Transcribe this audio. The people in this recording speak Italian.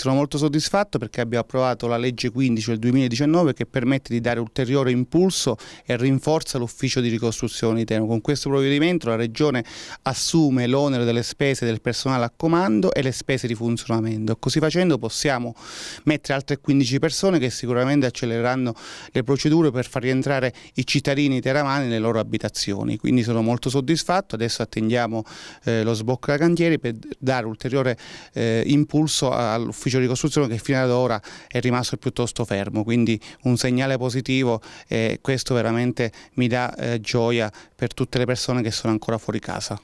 Sono molto soddisfatto perché abbiamo approvato la legge 15 del 2019 che permette di dare ulteriore impulso e rinforza l'ufficio di ricostruzione di Teramo. Con questo provvedimento la Regione assume l'onere delle spese del personale a comando e le spese di funzionamento. Così facendo possiamo mettere altre 15 persone che sicuramente accelereranno le procedure per far rientrare i cittadini teramani nelle loro abitazioni. Quindi sono molto soddisfatto, adesso attendiamo eh, lo sbocca cantieri per dare ulteriore eh, impulso all'ufficio dell'ufficio di costruzione che fino ad ora è rimasto piuttosto fermo, quindi un segnale positivo e eh, questo veramente mi dà eh, gioia per tutte le persone che sono ancora fuori casa.